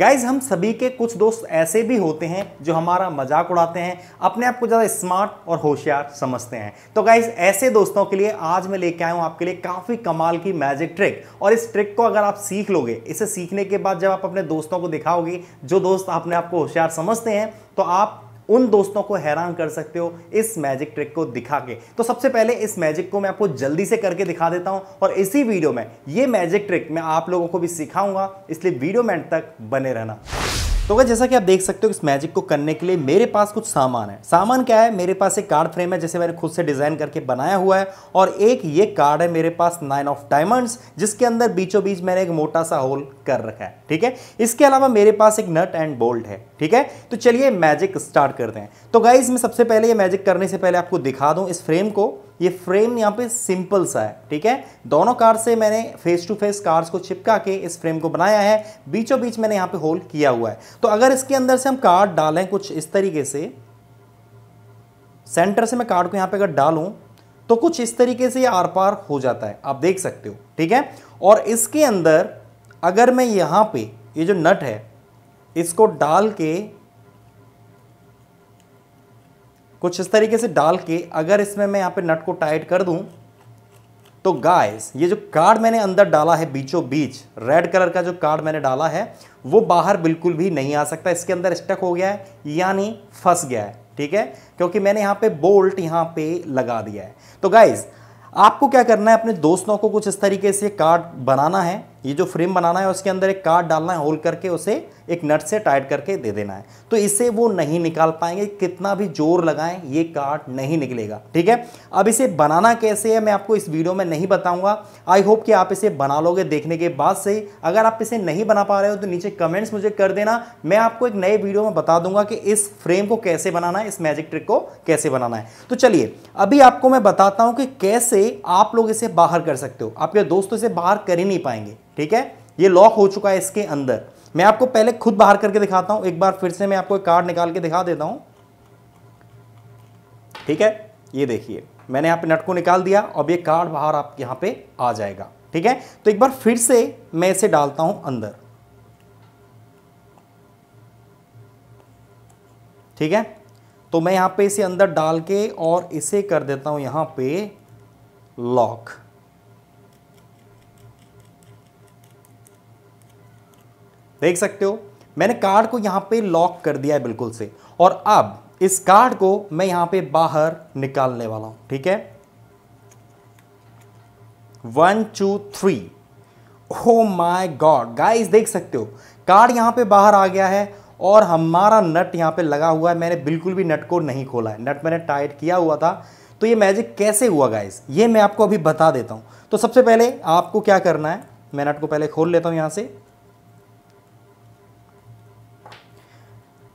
guys हम सभी के कुछ दोस्त ऐसे भी होते हैं जो हमारा मजाक उड़ाते हैं अपने आप को ज़्यादा स्मार्ट और होशियार समझते हैं तो गाइज ऐसे दोस्तों के लिए आज मैं लेके आया हूँ आपके लिए काफ़ी कमाल की मैजिक ट्रिक और इस ट्रिक को अगर आप सीख लोगे इसे सीखने के बाद जब आप अपने दोस्तों को दिखाओगे जो दोस्त अपने आप को होशियार समझते हैं तो आप उन दोस्तों को हैरान कर सकते हो इस मैजिक ट्रिक को दिखा के तो सबसे पहले इस मैजिक को मैं आपको जल्दी से करके दिखा देता हूं और इसी वीडियो में ये मैजिक ट्रिक मैं आप लोगों को भी सिखाऊंगा इसलिए वीडियो में तक बने रहना तो अगर जैसा कि आप देख सकते हो इस मैजिक को करने के लिए मेरे पास कुछ सामान है सामान क्या है मेरे पास एक कार्ड फ्रेम है जैसे मैंने खुद से डिज़ाइन करके बनाया हुआ है और एक ये कार्ड है मेरे पास नाइन ऑफ डायमंड्स जिसके अंदर बीचों बीच मैंने एक मोटा सा होल कर रखा है ठीक है इसके अलावा मेरे पास एक नट एंड बोल्ट है ठीक है तो चलिए मैजिक स्टार्ट करते हैं तो गाइज मैं सबसे पहले ये मैजिक करने से पहले आपको दिखा दूं इस फ्रेम को ये फ्रेम यहाँ पे सिंपल सा है ठीक है दोनों कार से मैंने फेस टू फेस कार्स को चिपका के इस फ्रेम को बनाया है बीचों बीच मैंने यहाँ पे होल किया हुआ है तो अगर इसके अंदर से हम कार्ड डालें कुछ इस तरीके से सेंटर से मैं कार्ड को यहाँ पे अगर डालूँ तो कुछ इस तरीके से ये आर पार हो जाता है आप देख सकते हो ठीक है और इसके अंदर अगर मैं यहाँ पे ये जो नट है इसको डाल के कुछ इस तरीके से डाल के अगर इसमें मैं यहाँ पे नट को टाइट कर दूँ तो गाइस ये जो कार्ड मैंने अंदर डाला है बीचों बीच रेड कलर का जो कार्ड मैंने डाला है वो बाहर बिल्कुल भी नहीं आ सकता इसके अंदर स्टक हो गया है यानी फंस गया है ठीक है क्योंकि मैंने यहाँ पे बोल्ट यहाँ पे लगा दिया है तो गाइज आपको क्या करना है अपने दोस्तों को कुछ इस तरीके से कार्ड बनाना है ये जो फ्रेम बनाना है उसके अंदर एक कार्ड डालना है होल करके उसे एक नट से टाइट करके दे देना है तो इसे वो नहीं निकाल पाएंगे कितना भी जोर लगाएं ये कार्ड नहीं निकलेगा ठीक है अब इसे बनाना कैसे है मैं आपको इस वीडियो में नहीं बताऊंगा आई होप कि आप इसे बना लोगे देखने के बाद से अगर आप इसे नहीं बना पा रहे हो तो नीचे कमेंट्स मुझे कर देना मैं आपको एक नए वीडियो में बता दूंगा कि इस फ्रेम को कैसे बनाना है इस मैजिक ट्रिक को कैसे बनाना है तो चलिए अभी आपको मैं बताता हूँ कि कैसे आप लोग इसे बाहर कर सकते हो आपके दोस्तों इसे बाहर कर ही नहीं पाएंगे ठीक है ये लॉक हो चुका है इसके अंदर मैं आपको पहले खुद बाहर करके दिखाता हूं एक बार फिर से मैं आपको एक कार्ड निकाल के दिखा देता हूं ठीक है ये देखिए मैंने यहां पे नट को निकाल दिया अब ये कार्ड बाहर आप यहां पे आ जाएगा ठीक है तो एक बार फिर से मैं इसे डालता हूं अंदर ठीक है तो मैं यहां पे इसे अंदर डाल के और इसे कर देता हूं यहां पे लॉक देख सकते हो मैंने कार्ड को यहाँ पे लॉक कर दिया है बिल्कुल से और अब इस कार्ड को मैं यहाँ पे बाहर निकालने वाला हूँ ठीक है one two three oh my god guys देख सकते हो कार्ड यहाँ पे बाहर आ गया है और हमारा नट यहाँ पे लगा हुआ है मैंने बिल्कुल भी नट को नहीं खोला है नट मैंने टाइट किया हुआ था तो ये मैजिक कैसे हुआ गाइस ये मैं आपको अभी बता देता हूँ तो सबसे पहले आपको क्या करना है मैं नट को पहले खोल लेता हूँ यहाँ से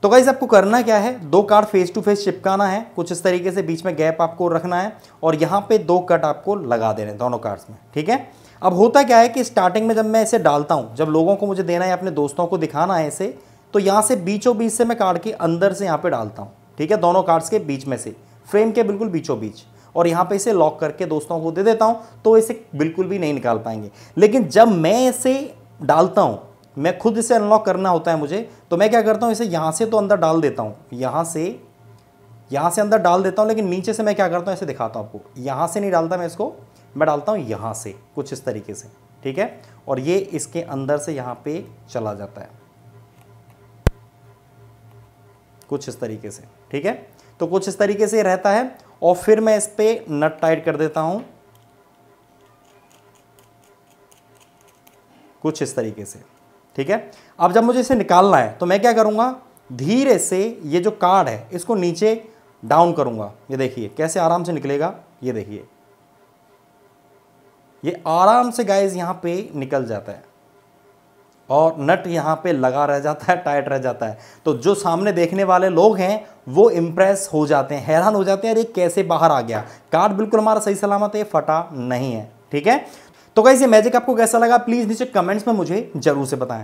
तो गाइज आपको करना क्या है दो कार्ड फेस टू फेस चिपकाना है कुछ इस तरीके से बीच में गैप आपको रखना है और यहाँ पे दो कट आपको लगा देने दोनों कार्ड्स में ठीक है अब होता क्या है कि स्टार्टिंग में जब मैं इसे डालता हूँ जब लोगों को मुझे देना है अपने दोस्तों को दिखाना है इसे तो यहाँ से बीचों बीच से मैं कार्ड के अंदर से यहाँ पर डालता हूँ ठीक है दोनों कार्ड्स के बीच में से फ्रेम के बिल्कुल बीचों बीच और यहाँ पे इसे लॉक करके दोस्तों को दे देता हूँ तो इसे बिल्कुल भी नहीं निकाल पाएंगे लेकिन जब मैं इसे डालता हूँ मैं खुद इसे अनलॉक करना होता है मुझे तो मैं क्या करता हूँ इसे यहाँ से तो अंदर डाल देता हूँ यहाँ से यहाँ से अंदर डाल देता हूँ लेकिन नीचे से मैं क्या करता हूँ ऐसे दिखाता हूँ आपको यहाँ से नहीं डालता मैं इसको मैं डालता हूँ यहाँ से कुछ इस तरीके से ठीक है और ये इसके अंदर से यहाँ पे चला जाता है कुछ इस तरीके से ठीक है तो कुछ इस तरीके से रहता है और फिर मैं इस पर नट टाइट कर देता हूँ कुछ इस तरीके से ठीक है अब जब मुझे इसे निकालना है तो मैं क्या करूँगा धीरे से ये जो कार्ड है इसको नीचे डाउन करूँगा ये देखिए कैसे आराम से निकलेगा ये देखिए ये आराम से गाइज यहाँ पे निकल जाता है और नट यहाँ पे लगा रह जाता है टाइट रह जाता है तो जो सामने देखने वाले लोग हैं वो इम्प्रेस हो जाते हैं हैरान हो जाते हैं अरे कैसे बाहर आ गया कार्ड बिल्कुल हमारा सही सलामत है फटा नहीं है ठीक है तो गाइज ये मैजिक आपको कैसा लगा प्लीज़ नीचे कमेंट्स में मुझे जरूर से बताएं